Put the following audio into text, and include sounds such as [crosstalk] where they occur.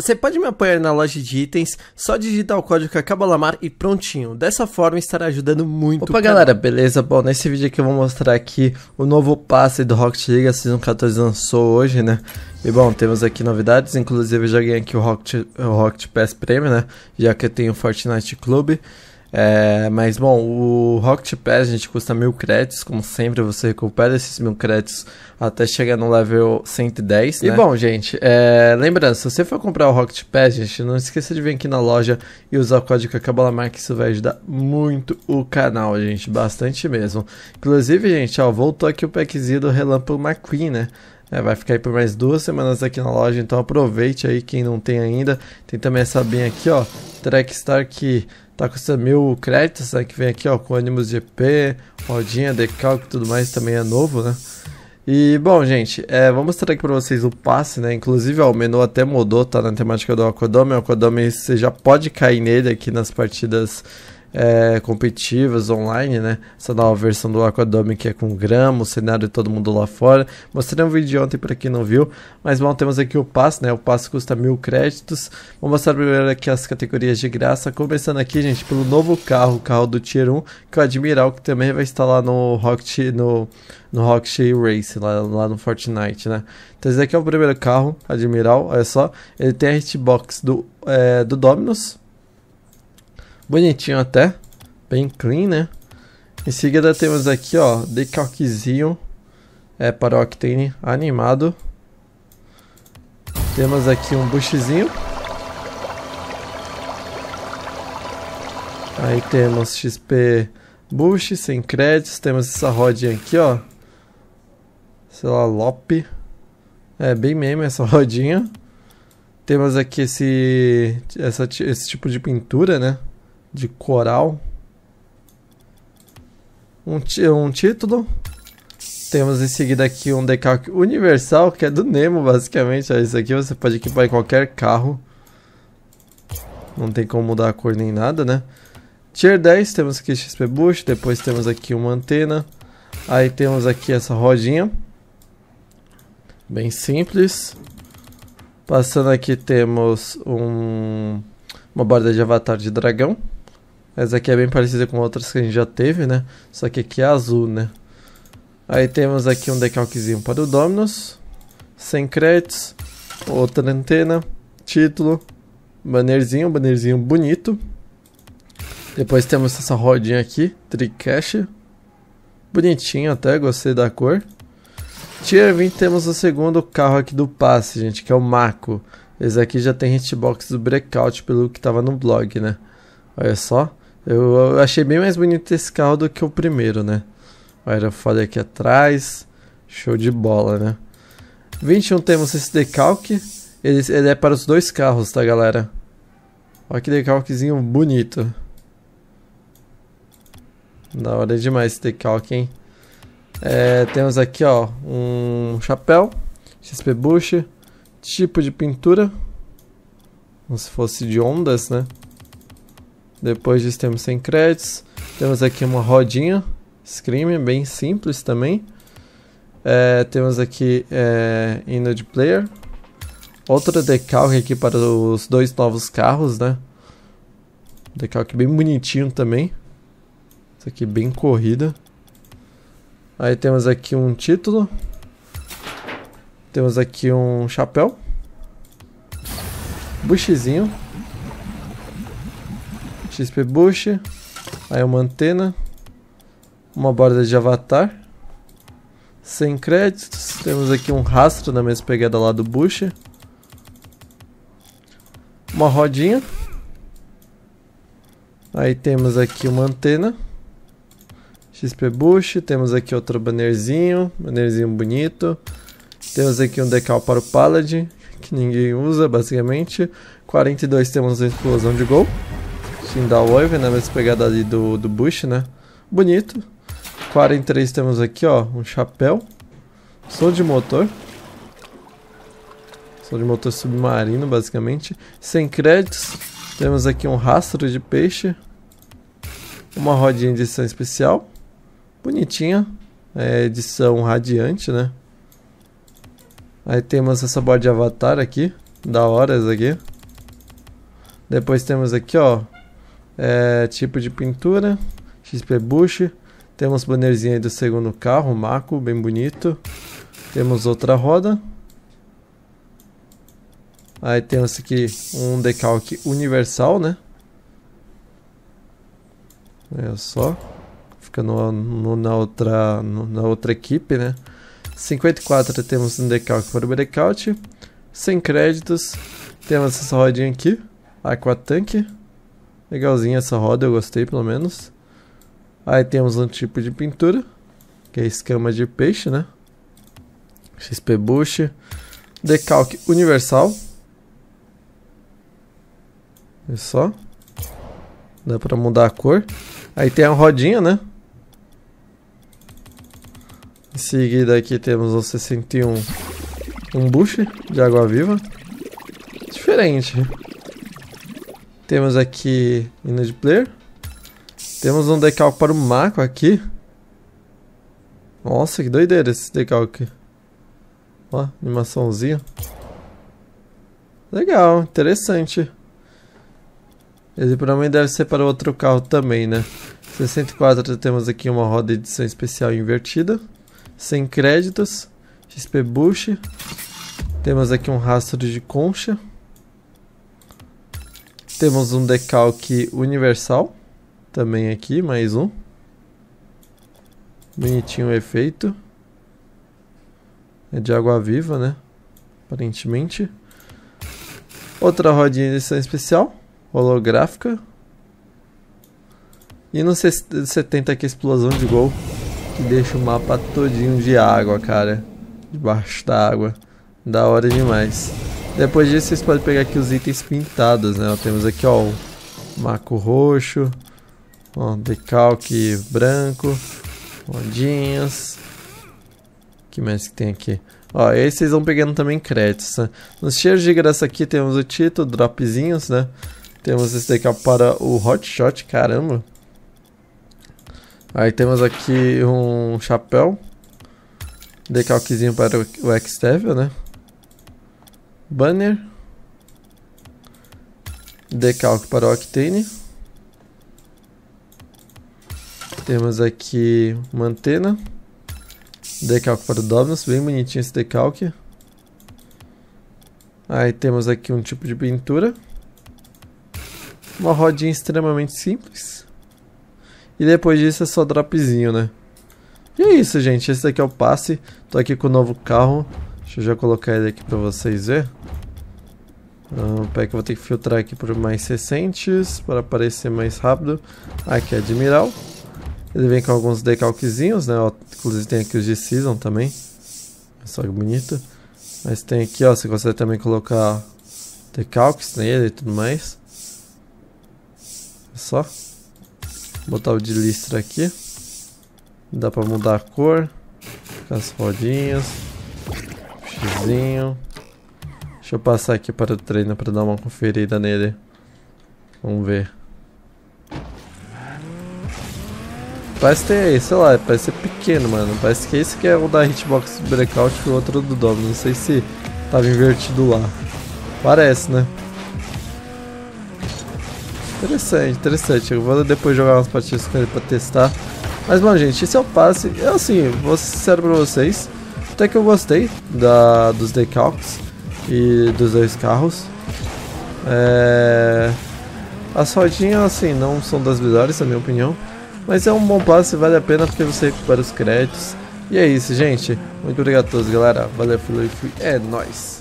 Você pode me apoiar na loja de itens, só digitar o código Cacabalamar e prontinho. Dessa forma estará ajudando muito. Opa galera, beleza? Bom, nesse vídeo aqui eu vou mostrar aqui o novo passe do Rocket League, a Season 14 lançou hoje, né? E bom, temos aqui novidades, inclusive eu já ganhei aqui o Rocket, o Rocket Pass Premium, né? Já que eu tenho o Fortnite Clube. É, mas bom, o Rocket Pass a gente custa mil créditos, como sempre você recupera esses mil créditos até chegar no level 110. Né? E bom, gente, é, lembrando, se você for comprar o Rocket Pass, gente, não esqueça de vir aqui na loja e usar o código que isso vai ajudar muito o canal, gente, bastante mesmo. Inclusive, gente, ó, voltou aqui o packzinho do Relâmpago McQueen, né? É, vai ficar aí por mais duas semanas aqui na loja, então aproveite aí quem não tem ainda. Tem também essa bem aqui, ó, Trackstar que Tá custando mil créditos, né? Que vem aqui, ó, com Animus GP, rodinha, decalque e tudo mais, também é novo, né? E, bom, gente, é, vou mostrar aqui pra vocês o passe, né? Inclusive, ó, o menu até mudou, tá? Na temática do Akodome. O Akodome, você já pode cair nele aqui nas partidas é, competitivas online, né? Essa nova versão do Aquadome que é com grama, o cenário de todo mundo lá fora. Mostrei um vídeo ontem para quem não viu, mas bom, temos aqui o passo, né? O passo custa mil créditos. Vou mostrar primeiro aqui as categorias de graça, começando aqui, gente, pelo novo carro, o carro do Tier 1, que é o Admiral, que também vai estar lá no Rocket, no, no Rocket Race, lá, lá no Fortnite, né? Então esse aqui é o primeiro carro, Admiral, olha só. Ele tem a hitbox do, é, do Dominus, Bonitinho até. Bem clean, né? Em seguida temos aqui, ó, decalquezinho é, para Octane animado. Temos aqui um boostzinho. Aí temos XP boost, sem créditos. Temos essa rodinha aqui, ó. Sei lá, LOP. É bem meme essa [laughs] rodinha. Temos aqui esse, essa, esse tipo de pintura, né? de coral. Um, um título. Temos em seguida aqui um decalque universal, que é do Nemo, basicamente. isso aqui, você pode equipar em qualquer carro. Não tem como mudar a cor nem nada, né? Tier 10, temos aqui XP Boost, depois temos aqui uma antena. Aí temos aqui essa rodinha. Bem simples. Passando aqui temos um, uma borda de avatar de dragão. Essa aqui é bem parecida com outras que a gente já teve, né? Só que aqui é azul, né? Aí temos aqui um decalquezinho para o Dominus. sem créditos. Outra antena. Título. Bannerzinho, bannerzinho bonito. Depois temos essa rodinha aqui, Tricash. Bonitinho até, gostei da cor. Tier 20 temos o segundo carro aqui do passe, gente, que é o Mako. Esse aqui já tem hitbox do breakout, pelo que tava no blog, né? Olha só. Eu achei bem mais bonito esse carro do que o primeiro, né? O aerofólio aqui atrás, show de bola, né? 21 temos esse decalque, ele, ele é para os dois carros, tá galera? Olha que decalquezinho bonito. Da hora demais esse decalque, hein? É, temos aqui, ó, um chapéu, XP Bush, tipo de pintura, como se fosse de ondas, né? Depois disso temos sem créditos. Temos aqui uma rodinha. Scream, bem simples também. É, temos aqui é, player. Outro decalque aqui para os dois novos carros, né? Decalque bem bonitinho também. Isso aqui bem corrida. Aí temos aqui um título. Temos aqui um chapéu. Buchezinho. XP Bush. Aí uma antena. Uma borda de avatar. Sem créditos. Temos aqui um rastro na mesma pegada lá do Bush. Uma rodinha. Aí temos aqui uma antena. XP Bush, temos aqui outro bannerzinho, bannerzinho bonito. Temos aqui um decal para o Paladin, que ninguém usa basicamente. 42 temos a explosão de gol. Sim, da Wave, né? Mesma pegada ali do, do Bush, né? Bonito. 43 temos aqui, ó, um chapéu. Som de motor. Som de motor submarino, basicamente. Sem créditos. Temos aqui um rastro de peixe. Uma rodinha de edição especial. Bonitinha. É edição radiante, né? Aí temos essa borda de avatar aqui. Da hora essa aqui. Depois temos aqui, ó. É, tipo de pintura, XP Bush. Temos bannerzinho aí do segundo carro, Mako, bem bonito. Temos outra roda. Aí temos aqui um decalque universal, né? Olha só. Fica no, no, na, outra, no, na outra equipe, né? 54 temos um decalque para o breakout. Sem créditos. Temos essa rodinha aqui. Aquatanque. Tank. Legalzinha essa roda, eu gostei pelo menos. Aí temos um tipo de pintura, que é escama de peixe, né? XP Bush. Decalque universal. Olha só. Dá pra mudar a cor. Aí tem a rodinha, né? Em seguida aqui temos o 61 um bush de água viva. Diferente. Temos aqui Inland Player. Temos um decalque para o Mako aqui. Nossa, que doideira esse decalque. Ó, animaçãozinha. Legal, interessante. Ele provavelmente deve ser para outro carro também, né? 64 temos aqui uma roda edição especial invertida. Sem créditos. XP Bush. Temos aqui um rastro de concha. Temos um decalque universal também aqui, mais um. Bonitinho o efeito. É de água viva, né? Aparentemente. Outra rodinha de edição especial, holográfica. E no 70 aqui, explosão de gol, que deixa o mapa todinho de água, cara. Debaixo da água. Da hora demais. Depois disso vocês podem pegar aqui os itens pintados, né? Ó, temos aqui ó, o maco roxo, ó, decalque branco, rodinhas. O que mais que tem aqui? Ó, e aí vocês vão pegando também créditos, né? Nos cheiros de graça aqui temos o título, dropzinhos, né? Temos esse decalque para o Hotshot, caramba. Aí temos aqui um chapéu. Decalquezinho para o X-Devil, né? Banner. Decalque para o Octane. Temos aqui uma antena. Decalque para o Dominus, bem bonitinho esse decalque. Aí temos aqui um tipo de pintura. Uma rodinha extremamente simples. E depois disso é só dropzinho, né? E é isso, gente. Esse daqui é o passe. Tô aqui com o novo carro. Deixa eu já colocar ele aqui pra vocês verem. Então, peraí que eu vou ter que filtrar aqui por mais recentes para aparecer mais rápido. Aqui é Admiral. Ele vem com alguns decalquezinhos, né? Ó, inclusive tem aqui os de Season também. É só que bonito. Mas tem aqui, ó, você consegue também colocar decalques nele e tudo mais. É só. Botar o de listra aqui. Dá pra mudar a cor. Ficar as rodinhas. Xzinho. Deixa eu passar aqui para o treino para dar uma conferida nele. Vamos ver. Parece ter, sei lá, parece ser pequeno, mano. Parece que esse que é o da hitbox do breakout e o outro do domino. Não sei se tava invertido lá. Parece, né? Interessante, interessante. Eu vou depois jogar umas partidas com ele pra testar. Mas, mano, gente, esse é o passe. Eu, é assim, vou ser sincero pra vocês. Até que eu gostei da, dos decalques e dos dois carros. É... As rodinhas, assim, não são das melhores, na minha opinião. Mas é um bom passe, vale a pena porque você recupera os créditos. E é isso, gente. Muito obrigado a todos, galera. Valeu, falou e fui. É nóis.